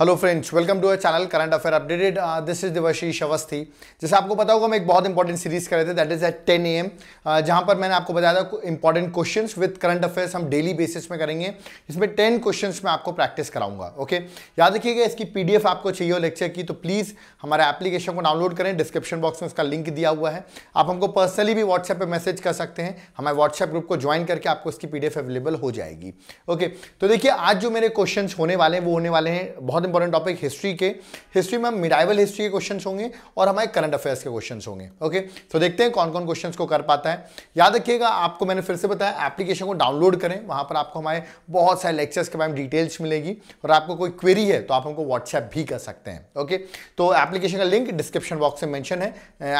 Hello friends welcome to our channel current affair updated this is Divashish Awasthi जैसे आपको पता होगा हम एक बहुत इंपॉर्टेंट सीरीज कर रहे थे that is at ten A M जहाँ पर मैंने आपको बताया था important question with current affairs हम डेली बेसिस में करेंगे इसमें टेन क्वेश्चन में आपको प्रैक्टिस कराऊंगा ओके okay? याद रखिएगा इसकी पी आपको चाहिए हो लेक्चर की तो प्लीज़ हमारे एप्लीकेशन को डाउनलोड करें डिस्क्रिप्शन बॉक्स में उसका लिंक दिया हुआ है आप हमको पर्सनली भी व्हाट्सएप पर मैसेज कर सकते हैं हमारे व्हाट्सएप ग्रुप को ज्वाइन करके आपको इसकी पी अवेलेबल हो जाएगी ओके okay? तो देखिए आज जो मेरे क्वेश्चन होने वाले हैं वो होने वाले हैं बहुत इंपॉर्टेंट टॉपिक हिस्ट्री के हिस्ट्री में हम मिडाइवल हिस्ट्री के क्वेश्चन होंगे और हमारे करंट अफेयर्स के क्वेश्चन होंगे ओके तो देखते हैं कौन कौन क्वेश्चन को कर पाता है याद रखिएगा आपको मैंने फिर से बताया एप्लीकेशन को डाउनलोड करें वहां पर आपको हमारे बहुत सारे लेक्चर्स के बारे में डिटेल्स मिलेगी और आपको कोई क्वेरी है तो आप हमको व्हाट्सएप भी कर सकते हैं ओके तो एप्लीकेशन का लिंक डिस्क्रिप्शन बॉक्स में मैंशन है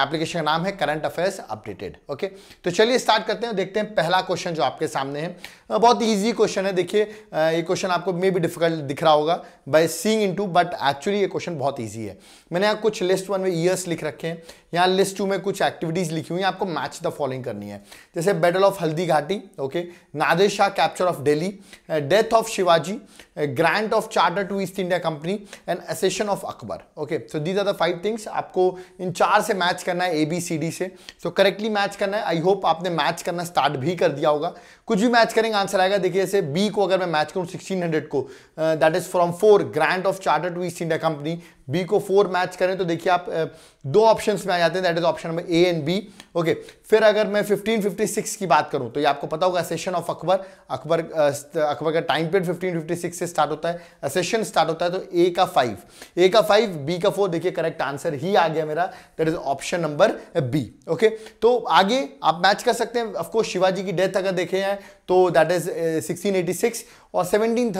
एप्लीकेशन का नाम है करंट अफेयर्स अपडेटेड ओके तो चलिए स्टार्ट करते हैं देखते हैं पहला क्वेश्चन जो आपके सामने है बहुत ईजी क्वेश्चन है देखिए ये क्वेश्चन आपको मे भी डिफिकल्ट दिख रहा होगा by see looking to but actually ये क्वेश्चन बहुत ईजी है मैंने यहाँ कुछ लिस्ट वन में ईयर्स लिख रखे हैं यहाँ लिस्ट टू में कुछ एक्टिविटीज लिखी हुई हैं आपको मैच द फॉलोइंग करनी है जैसे battle of Haldi Ghati okay Nadir Shah capture of Delhi death of Shivaji grant of charter to East India Company and accession of Akbar okay so these are the five things आपको इन चार से मैच करना है ए बी सी डी से सो correctly match करना है I hope आपने मैच करना स्टार्ट भी कर दिया होगा कुछ भी मैच करेंगे आंसर आएगा देखिए जैसे बी को अगर मैं मैच करूँ सिक्सटीन हंड्रेड को that is from four grant of charter to East India Company B को फोर मैच करें तो देखिए आप दो ऑप्शंस में आ जाते हैं that is option number A and B okay फिर अगर मैं 1556 की बात करूं तो ये आपको पता होगा सेशन ऑफ अकबर अकबर अकबर का टाइम पीरियड 1556 से स्टार्ट होता है सेशन स्टार्ट होता है तो ए का फाइव ए का फाइव बी का फोर देखिए करेक्ट आंसर ही आ गया मेरा that is option number B okay तो आगे आप मैच कर सकते हैं ऑफकोर्स शिवाजी की डेथ अगर देखे जाए तो दैट इज सिक्सटीन और सेवनटीन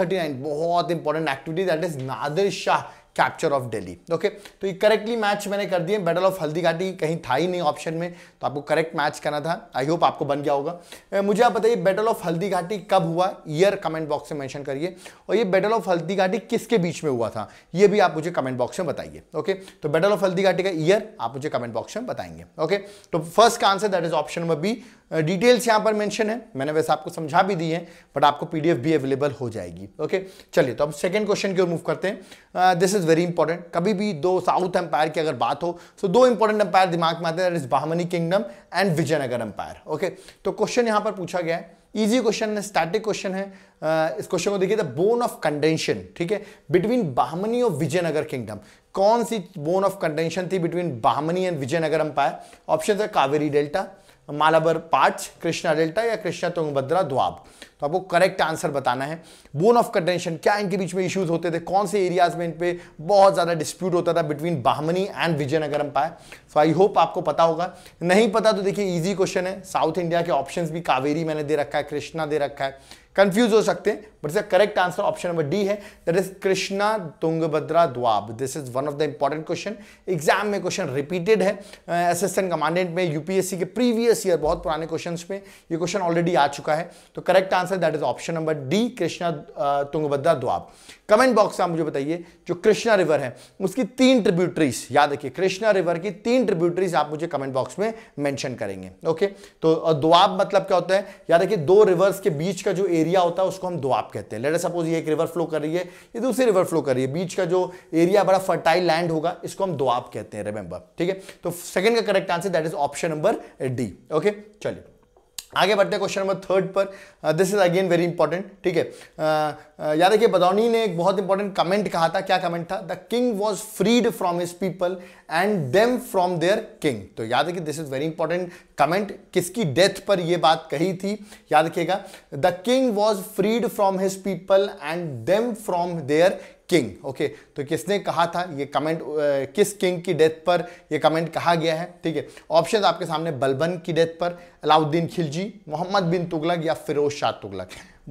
बहुत important activity that is Nadir Shah capture of Delhi okay तो ये करेक्टली मैच मैंने कर दिए बैटल ऑफ हल्दी घाटी कहीं था ही नहीं ऑप्शन में तो आपको करेक्ट मैच करना था आई होप आपको बन गया होगा मुझे आप बताइए बैटल ऑफ हल्दी घाटी कब हुआ ईयर कमेंट बॉक्स में मैंशन करिए और ये बैटल ऑफ हल्दी घाटी किसके बीच में हुआ था ये भी आप मुझे कमेंट बॉक्स में बताइए ओके तो बैटल ऑफ हल्दी घाटी का ईयर आप मुझे कमेंट बॉक्स में बताएंगे ओके तो फर्स्ट का answer that is option number B details uh, यहां पर मेंशन है मैंने वैसे आपको समझा भी दी है बट आपको पीडीएफ भी अवेलेबल हो जाएगी ओके चलिए तो अब सेकंड क्वेश्चन की ओर मूव करते हैं दिस इज वेरी इंपॉर्टेंट कभी भी दो साउथ एम्पायर की अगर बात हो सो so दो इंपॉर्टेंट एम्पायर दिमाग में आते हैं that Bahmani kingdom and Vijayanagara empire okay तो क्वेश्चन यहां पर पूछा गया है इजी क्वेश्चन है स्टैटिक क्वेश्चन है uh, इस क्वेश्चन को देखिए द बोन ऑफ कंडेंशन ठीक है बिटवीन बाहमनी और विजयनगर किंगडम कौन सी बोन ऑफ कंडेंशन थी between Bahmani and Vijayanagara empire option है कावेरी डेल्टा मालाबर पाँच कृष्णा डेल्टा या कृष्णा तुंगभद्रा द्वाब तो आपको करेक्ट आंसर बताना है बोन ऑफ कंटेंशन क्या इनके बीच में इश्यूज होते थे कौन से एरियाज में इन पर बहुत ज़्यादा डिस्प्यूट होता था between Bahmani and Vijayanagara empire I hope आपको पता होगा नहीं पता तो देखिए इजी क्वेश्चन है साउथ इंडिया के ऑप्शन भी कावेरी मैंने दे रखा है कृष्णा दे रखा है कंफ्यूज हो सकते हैं but correct answer option number D है that is Krishna Tungabhadra doab this is one of the important question exam में क्वेश्चन रिपीटेड है असिस्टेंट कमांडेंट में यूपीएससी के प्रीवियस ईयर बहुत पुराने क्वेश्चन में ये क्वेश्चन ऑलरेडी आ चुका है तो correct answer that is option number D Krishna Tungabhadra doab comment box में आप मुझे बताइए जो कृष्णा रिवर है उसकी तीन ट्रिब्यूटरीज याद रखिए कृष्णा रिवर की तीन ट्रिब्यूटरीज आप मुझे कमेंट बॉक्स में मेंशन करेंगे ओके तो दुआब मतलब क्या होता है याद रखिए दो रिवर्स के बीच का जो एरिया होता है उसको हम दुआब कहते हैं लेटर सपोज ये एक रिवर फ्लो कर रही है ये दूसरी रिवर फ्लो कर रही है बीच का जो एरिया बड़ा फर्टाइल लैंड होगा इसको हम दुआब कहते हैं रिमेंबर ठीक है तो सेकंड का correct answer that is option number D okay चलिए आगे बढ़ते हैं क्वेश्चन नंबर थर्ड पर this is again very important ठीक है uh, uh, याद रखिए बदौनी ने एक बहुत इंपॉर्टेंट कमेंट कहा था क्या कमेंट था the king was freed from his people and them from their king तो याद रखिए this is very important comment किसकी डेथ पर यह बात कही थी याद रखिएगा the king was freed from his people and them from their king okay तो किसने कहा था ये कमेंट uh, किस किंग की डेथ पर ये कमेंट कहा गया है ठीक है ऑप्शन आपके सामने बलबन की डेथ पर अलाउद्दीन खिलजी मोहम्मद बिन तुगलक या फिरोज शाह तुगलक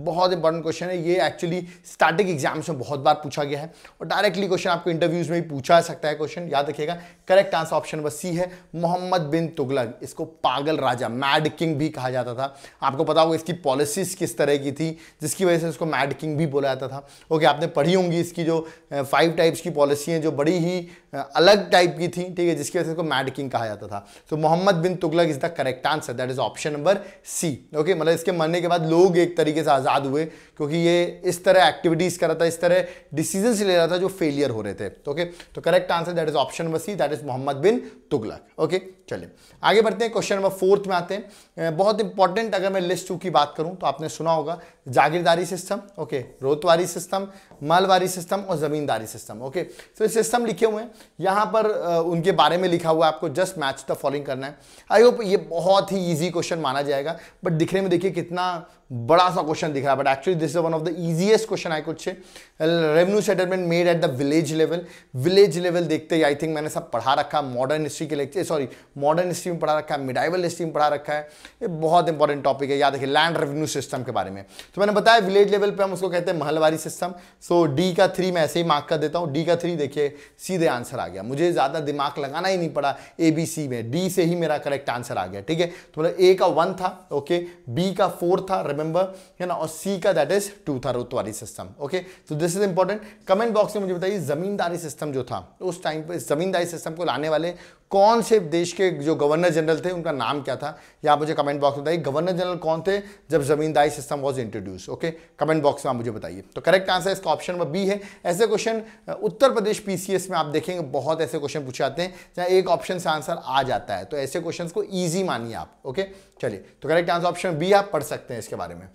बहुत इंपॉर्टेंट क्वेश्चन है ये एक्चुअली स्टैटिक एग्जाम्स में बहुत बार पूछा गया है और डायरेक्टली क्वेश्चन आपको इंटरव्यूज में भी पूछा जा सकता है क्वेश्चन याद रखिएगा correct answer option number C है मोहम्मद बिन तुगलक इसको पागल राजा मैड किंग भी कहा जाता था आपको पता होगा इसकी पॉलिसीज किस तरह की थी जिसकी वजह से इसको मैड किंग भी बोला जाता था ओके आपने पढ़ी होंगी इसकी जो फाइव टाइप्स की पॉलिसी हैं जो बड़ी ही अलग टाइप की थी ठीक है जिसकी वजह से इसको मैड किंग कहा जाता था तो Mohammad bin Tughlaq is the correct answer that is option number C okay मतलब इसके मरने के बाद लोग एक तरीके से आज़ाद हुए क्योंकि ये इस तरह एक्टिविटीज़ कर रहा था इस तरह डिसीजन ले रहा था जो फेलियर हो रहे थे ओके तो correct answer that is option number C that is Mohammad bin Tughlaq okay चले आगे बढ़ते हैं क्वेश्चन नंबर फोर्थ में आते हैं बहुत इंपॉर्टेंट अगर मैं लिस्ट टू की बात करूं तो आपने सुना होगा jagirdari system okay ryotwari system mahalwari system और ज़मींदारी सिस्टम ओके तो ये सिस्टम लिखे हुए हैं यहां पर उनके बारे में लिखा हुआ है आपको जस्ट मैच द फॉलोइंग करना है आई होप ये बहुत ही ईजी क्वेश्चन माना जाएगा बट दिखने में देखिए कितना बड़ा सा क्वेश्चन दिख रहा है but actually this is one of the easiest question आई कुछ revenue settlement made at the village level village level देखते ही आई थिंक मैंने सब पढ़ा रखा मॉडर्न हिस्ट्री के लेक्चर सॉरी मॉडर्न हिस्ट्री में पढ़ा रखा है मिडाइवल हिस्ट्री में पढ़ा रखा है ये बहुत इंपॉर्टेंट टॉपिक है याद रखिए लैंड रेवेन्यू सिस्टम के बारे में तो मैंने बताया विलेज लेवल पर हम उसको कहते हैं महलवारी सिस्टम सो डी का थ्री मैं ऐसे ही मार्क कर देता हूँ डी का थ्री देखिए सीधे आंसर आ गया मुझे ज़्यादा दिमाग लगाना ही नहीं पड़ा ए बी सी में डी से ही मेरा करेक्ट आंसर आ गया ठीक है तो मतलब ए का वन था ओके बी का फोर था रिमेंबर है ना और सी का दैट इज टू था रुतवारी सिस्टम ओके तो this is important comment box में मुझे बताइए जमींदारी सिस्टम जो था उस टाइम पर जमींदारी सिस्टम को लाने वाले कौन से देश के जो गवर्नर जनरल थे उनका नाम क्या था या आप मुझे कमेंट बॉक्स में बताइए गवर्नर जनरल कौन थे जब zamindari system was introduce okay comment box में आप मुझे बताइए तो करेक्ट आंसर इसका ऑप्शन नंबर बी है ऐसे क्वेश्चन उत्तर प्रदेश पीसीएस में आप देखेंगे बहुत ऐसे क्वेश्चन पूछे जाते हैं जहाँ एक ऑप्शन से आंसर आ जाता है तो ऐसे क्वेश्चन को ईजी मानिए आप ओके चलिए तो करेक्ट आंसर ऑप्शन बी आप पढ़ सकते हैं इसके बारे में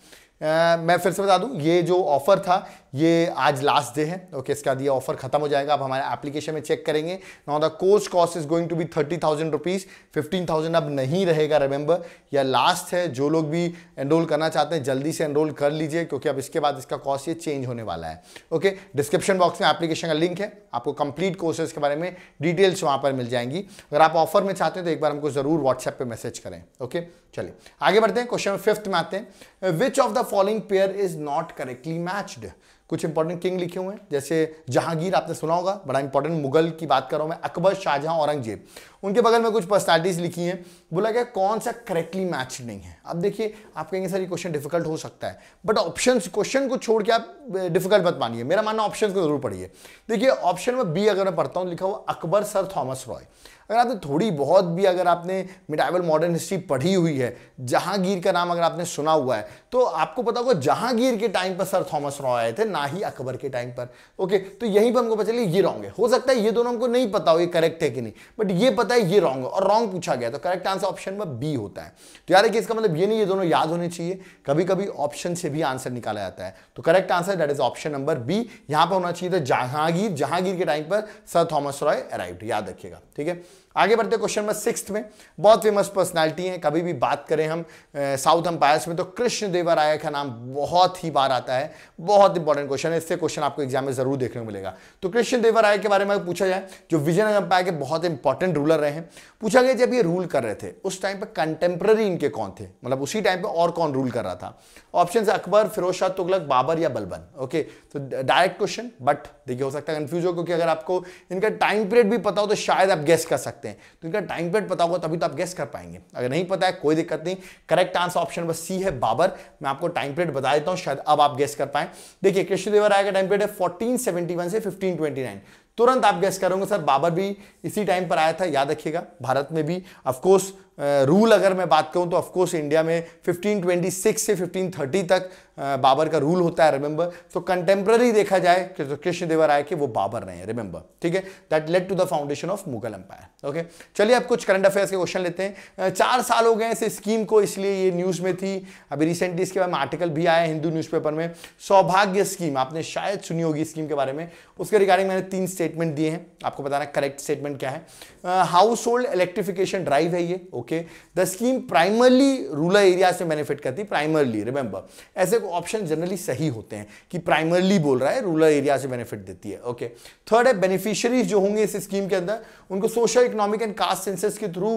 Uh, मैं फिर से बता दूं ये जो ऑफर था ये आज लास्ट डे है ओके okay, इसका दिया ऑफर खत्म हो जाएगा अब हमारे एप्लीकेशन में चेक करेंगे now the course cost is going to be thirty thousand rupees fifteen thousand अब नहीं रहेगा रिमेंबर या लास्ट है जो लोग भी एनरोल करना चाहते हैं जल्दी से एनरोल कर लीजिए क्योंकि अब इसके बाद इसका कॉस्ट ये चेंज होने वाला है ओके डिस्क्रिप्शन बॉक्स में एप्लीकेशन का लिंक है आपको कंप्लीट कोर्सेज के बारे में डिटेल्स वहाँ पर मिल जाएंगी अगर आप ऑफर में चाहते हैं तो एक बार हमको ज़रूर व्हाट्सएप पर मैसेज करें ओके चलिए आगे बढ़ते हैं क्वेश्चन फिफ्थ में आते हैं which of the following pair is not correctly matched कुछ इंपॉर्टेंट किंग लिखे हुए हैं जैसे जहांगीर आपने सुना होगा बड़ा इंपॉर्टेंट मुगल की बात कर रहा हूं मैं अकबर शाहजहां औरंगजेब उनके बगल में कुछ पर्सनैलिटीज लिखी हैं बोला गया कौन सा करेक्टली मैच नहीं है अब देखिए आप कहेंगे सर ये क्वेश्चन डिफिकल्ट हो सकता है बट ऑप्शन क्वेश्चन को छोड़ के आप डिफिकल्ट मत मानिए मेरा मानना ऑप्शन को जरूर पढ़िए देखिए ऑप्शन में बी अगर मैं पढ़ता हूँ लिखा हुआ अकबर सर थॉमस रॉय अगर आपने तो थोड़ी बहुत भी अगर आपने मिडाइवल मॉडर्न हिस्ट्री पढ़ी हुई है जहांगीर का नाम अगर आपने सुना हुआ है तो आपको पता होगा जहांगीर के टाइम पर सर थॉमस रॉ आए थे ना ही अकबर के टाइम पर ओके तो यहीं पर हमको पता चलिए ये रॉन्ग है हो सकता है ये दोनों हमको नहीं पता हो ये करेक्ट है कि नहीं बट ये पता है ये रॉन्ग है और रॉन्ग पूछा गया तो करेक्ट आंसर ऑप्शन में बी होता है तो यार कि इसका मतलब ये नहीं ये दोनों याद होने चाहिए कभी कभी ऑप्शन से भी आंसर निकाला जाता है तो correct answer that is option number B यहां पर होना चाहिए था जहांगीर जहांगीर के टाइम पर सर थॉमस रॉय अराइव याद रखिएगा ठीक है आगे बढ़ते क्वेश्चन नंबर सिक्स में बहुत फेमस पर्सनालिटी हैं कभी भी बात करें हम साउथ अंपायर्स में तो कृष्ण देवा राय का नाम बहुत ही बार आता है बहुत इंपॉर्टेंट क्वेश्चन है इससे क्वेश्चन आपको एग्जाम में जरूर देखने को मिलेगा तो कृष्ण देवा राय के बारे में पूछा जाए जो विजन अंपायर के बहुत इंपॉर्टेंट रूलर रहे हैं पूछा गया जब ये रूल कर रहे थे उस टाइम पर कंटेम्प्रेरी इनके कौन थे मतलब उसी टाइम पर और कौन रूल कर रहा था ऑप्शन अकबर फिरोज शाह तुगलक बाबर या बलबन ओके तो डायरेक्ट क्वेश्चन बट देखिए हो सकता है कंफ्यूज हो क्योंकि अगर आपको इनका टाइम पीरियड भी पता हो तो शायद आप गेस कर सकते सकते हैं तो इनका टाइम पीरियड पता होगा तभी तो आप गेस्ट कर पाएंगे अगर नहीं पता है कोई दिक्कत नहीं करेक्ट आंसर ऑप्शन बस सी है बाबर मैं आपको टाइम पीरियड बता देता हूँ शायद अब आप गेस्ट कर पाए देखिए कृष्णदेव राय का टाइम पीरियड है फोर्टीन से फिफ्टीन तुरंत आप गेस करोगे सर बाबर भी इसी टाइम पर आया था याद रखिएगा भारत में भी ऑफकोर्स रूल अगर मैं बात करूं तो ऑफकोर्स इंडिया में 1526 से 1530 तक बाबर का रूल होता है रिमेंबर तो कंटेम्प्ररी देखा जाए तो कृष्णदेवर आए के वो बाबर रहे हैं रिमेंबर ठीक है that led to the foundation of Mughal empire okay चलिए अब कुछ करंट अफेयर्स के क्वेश्चन लेते हैं चार साल हो गए इस स्कीम को इसलिए ये न्यूज में थी अभी रिसेंटली इसके बारे में आर्टिकल भी आया हिंदू न्यूज़पेपर में सौभाग्य स्कीम आपने शायद सुनी होगी स्कीम के बारे में उसके रिगार्डिंग मैंने तीन स्टेटमेंट दिए हैं आपको बताना करेक्ट स्टेटमेंट क्या है हाउस होल्ड इलेक्ट्रिफिकेशन ड्राइव है ये okay okay the scheme primarily rural area से बेनिफिट करती प्राइमरली रिमेंबर ऐसे ऑप्शन जनरली सही होते हैं कि प्राइमरली बोल रहा है रूरल एरिया से बेनिफिट देती है ओके थर्ड है बेनिफिशियरीज जो होंगे इस स्कीम के अंदर उनको social economic and caste census के थ्रू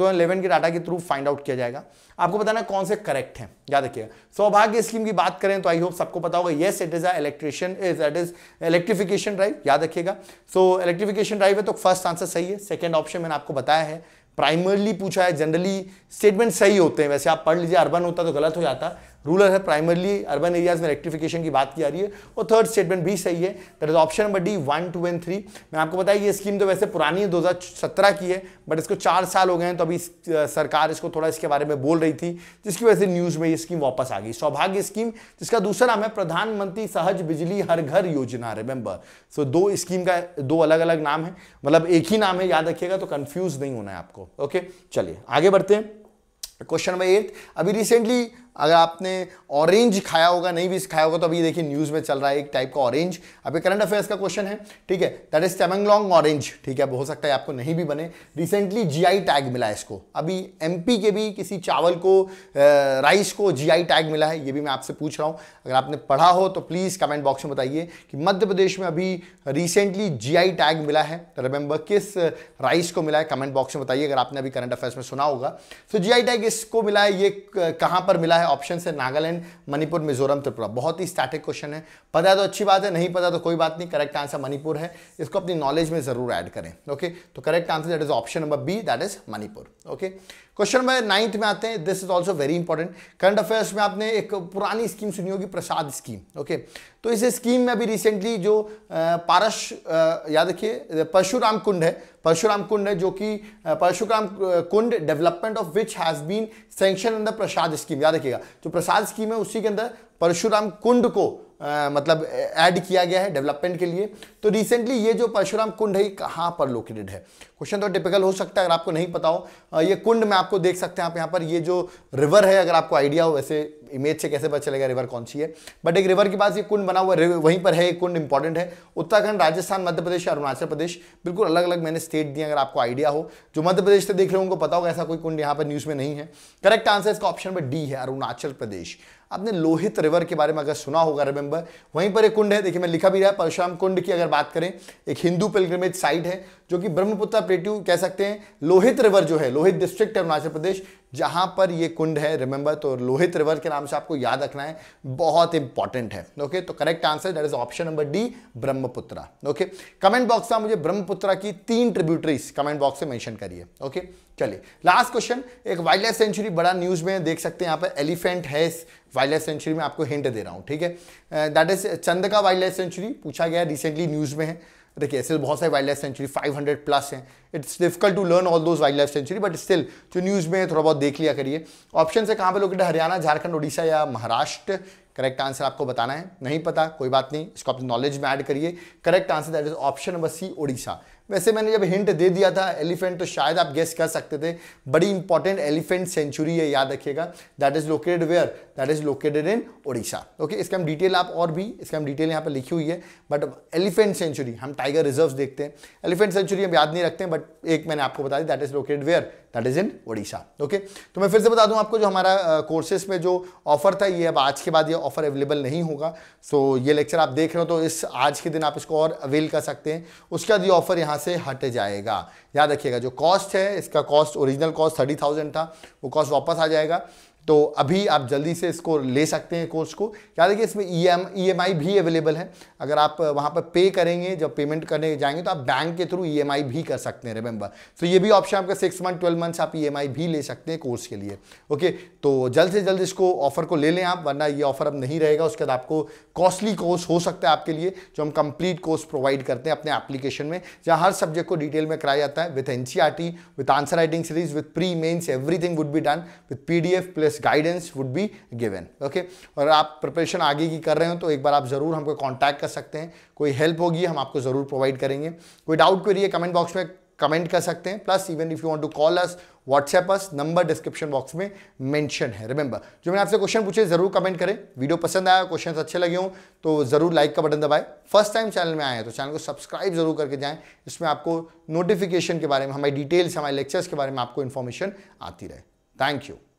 दो के डाटा के थ्रू फाइंड आउट किया जाएगा आपको बताना कौन से करेक्ट है याद रखिएगा सौभाग्य स्कीम की बात करें तो आई होप सबको पता होगा yes it is electrician it is electrification drive याद रखिएगा सो इलेक्ट्रिफिकेशन ड्राइव है तो फर्स्ट आंसर सही है सेकेंड ऑप्शन मैंने आपको बताया है प्राइमरली पूछा है जनरली स्टेटमेंट सही होते हैं वैसे आप पढ़ लीजिए अर्बन होता तो गलत हो जाता रूरल है प्राइमरली अर्बन एरियाज में रेक्टिफिकेशन की बात की जा रही है और थर्ड स्टेटमेंट भी सही है that is option number D one two and three मैं आपको बताया ये स्कीम तो वैसे पुरानी है सत्रह की है बट इसको चार साल हो गए हैं तो अभी सरकार इसको थोड़ा इसके बारे में बोल रही थी जिसकी वजह से न्यूज में ये स्कीम वापस आ गई सौभाग्य स्कीम जिसका दूसरा नाम है प्रधानमंत्री सहज बिजली हर घर योजना रिमेंबर सो दो स्कीम का दो अलग अलग नाम है मतलब एक ही नाम है याद रखिएगा तो कंफ्यूज नहीं होना है आपको ओके चलिए आगे बढ़ते हैं क्वेश्चन नंबर एट अभी रिसेंटली अगर आपने ऑरेंज खाया होगा नहीं भी खाया होगा तो अभी देखिए न्यूज़ में चल रहा है एक टाइप का ऑरेंज अभी करंट अफेयर्स का क्वेश्चन है ठीक है दैट इज तेमंगलोंग ऑरेंज ठीक है अब हो सकता है आपको नहीं भी बने रिसेंटली जीआई टैग मिला है इसको अभी एमपी के भी किसी चावल को राइस को जी टैग मिला है ये भी मैं आपसे पूछ रहा हूँ अगर आपने पढ़ा हो तो प्लीज़ कमेंट बॉक्स में बताइए कि मध्य प्रदेश में अभी रिसेंटली जी टैग मिला है तो रिमेंबर किस राइस को मिला है कमेंट बॉक्स में बताइए अगर आपने अभी करंट अफेयर्स में सुना होगा तो जी टैग इसको मिला है ये कहाँ पर मिला है ऑप्शन है नागालैंड मणिपुर मिजोरम त्रिपुरा बहुत ही स्टैटिक क्वेश्चन है पता तो अच्छी बात है नहीं पता तो कोई बात नहीं करेक्ट आंसर मणिपुर है इसको अपनी नॉलेज में जरूर ऐड करें ओके तो correct answer that is option number B that is Manipur okay question number ninth में आते हैं this is also very important current affairs में आपने एक पुरानी स्कीम सुनी होगी प्रसाद स्कीम ओके तो इस स्कीम में अभी रिसेंटली जो पारस याद रखिए परशुराम कुंड है परशुराम कुंड है जो कि Parshuram Kund development of which has been sanction under Prasad scheme याद रखिएगा जो प्रसाद स्कीम है उसी के अंदर परशुराम कुंड को आ, मतलब ऐड किया गया है डेवलपमेंट के लिए तो रिसेंटली ये जो परशुराम कुंड है कहाँ पर लोकेटेड है क्वेश्चन तो टिपिकल हो सकता है अगर आपको नहीं पता हो ये कुंड में आपको देख सकते हैं आप यहाँ पर ये जो रिवर है अगर आपको आइडिया हो वैसे इमेज से कैसे पता चलेगा रिवर कौन सी है बट एक रिवर के पास ये कुंड बना हुआ वहीं पर है ये कुंड इंपॉर्टेंट है उत्तराखंड राजस्थान मध्य प्रदेश अरुणाचल प्रदेश बिल्कुल अलग अलग मैंने स्टेट दिए अगर आपको आइडिया हो जो मध्य प्रदेश से देख रहे हो उनको पता होगा ऐसा कोई कुंड यहाँ पर न्यूज़ में नहीं है करेक्ट आंसर इसका ऑप्शन पर डी है अरुणाचल प्रदेश आपने लोहित रिवर के बारे में अगर सुना होगा रिमेंबर वहीं पर एक कुंड है देखिए मैं लिखा भी रहा परशुराम कुंड की अगर बात करें एक हिंदू पिलग्रमेज साइट है जो कि ब्रह्मपुत्र प्लेट्यू कह सकते हैं लोहित रिवर जो है लोहित डिस्ट्रिक्ट है अरुणाचल प्रदेश जहां पर ये कुंड है रिमेंबर तो लोहित रिवर के नाम से आपको याद रखना है बहुत इंपॉर्टेंट है ओके तो correct answer that is option number D Brahmaputra okay comment box में मुझे ब्रह्मपुत्रा की तीन ट्रिब्यूटरीज कमेंट बॉक्स में मैंशन करिए ओके चलिए लास्ट क्वेश्चन एक वाइल्ड लाइफ सेंचुरी बड़ा न्यूज में देख सकते हैं यहाँ पर एलिफेंट है वाइल्ड लाइफ सेंचुरी में आपको हिंट दे रहा हूँ ठीक है that is Chandaka wild life sanctuary पूछा गया रिसेंटली न्यूज में है देखिए ऐसे तो बहुत सारे वाइल्ड लाइफ सेंचुरी 500 प्लस हैं it's difficult to learn all those wild life sanctuary but still जो न्यूज़ में थोड़ा बहुत देख लिया करिए ऑप्शन से कहाँ पर लोकेट हरियाणा झारखंड उड़ीसा या महाराष्ट्र करेक्ट आंसर आपको बताना है नहीं पता कोई बात नहीं इसको आप नॉलेज में ऐड करिए correct answer that is option number C Odisha वैसे मैंने जब हिंट दे दिया था एलिफेंट तो शायद आप गेस कर सकते थे बड़ी इंपॉर्टेंट एलिफेंट सेंचुरी है याद रखिएगा that is located where that is located in Odisha okay इसका हम डिटेल आप और भी इसका हम डिटेल यहाँ पर लिखी हुई है बट एलिफेंट सेंचुरी हम टाइगर रिजर्व देखते हैं एलिफेंट सेंचुरी हम याद नहीं रखते हैं बट बट एक मैंने आपको बता दी that is located where that is in Odisha okay तो मैं फिर से बता दूं आपको जो हमारा कोर्सेज में जो ऑफर था ये अब आज के बाद ये ऑफर अवेलेबल नहीं होगा सो so, ये लेक्चर आप देख रहे हो तो इस आज के दिन आप इसको और अवेल कर सकते हैं उसके बाद ये ऑफर यहाँ से हट जाएगा याद रखिएगा जो कॉस्ट है इसका कॉस्ट ओरिजिनल कॉस्ट थर्टी था वो कॉस्ट वापस आ जाएगा तो अभी आप जल्दी से इसको ले सकते हैं कोर्स को क्या देखिए इसमें ई एम ई एम आई भी अवेलेबल है अगर आप वहाँ पर पे करेंगे जब पेमेंट करने जाएंगे तो आप बैंक के थ्रू ई एम आई भी कर सकते हैं रिमेंबर तो ये भी ऑप्शन आपका सिक्स मंथ ट्वेल्व मंथ्स आप ई एम आई भी ले सकते हैं कोर्स के लिए ओके तो जल्द से जल्द इसको ऑफर को ले लें आप वरना ये ऑफर अब नहीं रहेगा उसके बाद आपको कॉस्टली कोर्स हो सकता है आपके लिए जो हम कंप्लीट कोर्स प्रोवाइड करते हैं अपने एप्लीकेशन में जहाँ हर सब्जेक्ट को डिटेल में कराया जाता है with N C R T with answer writing series with pre mains everything would be done with P D F plus guidance would be given okay और आप प्रिपरेशन आगे की कर रहे हो तो एक बार आप ज़रूर हमको कॉन्टैक्ट कर सकते हैं कोई हेल्प होगी हम आपको ज़रूर प्रोवाइड करेंगे कोई डाउट क्वेरी है कमेंट बॉक्स में कमेंट कर सकते हैं plus even if you want to call us WhatsApp us number description box में मेंशन है रिमेंबर जो मैंने आपसे क्वेश्चन पूछे जरूर कमेंट करें वीडियो पसंद आया क्वेश्चन अच्छे लगे हों तो जरूर लाइक का बटन दबाएं फर्स्ट टाइम चैनल में आए हैं तो चैनल को सब्सक्राइब जरूर करके जाएं इसमें आपको नोटिफिकेशन के बारे में हमारी डिटेल्स हमारे लेक्चर्स के बारे में आपको इन्फॉर्मेशन आती रहे थैंक यू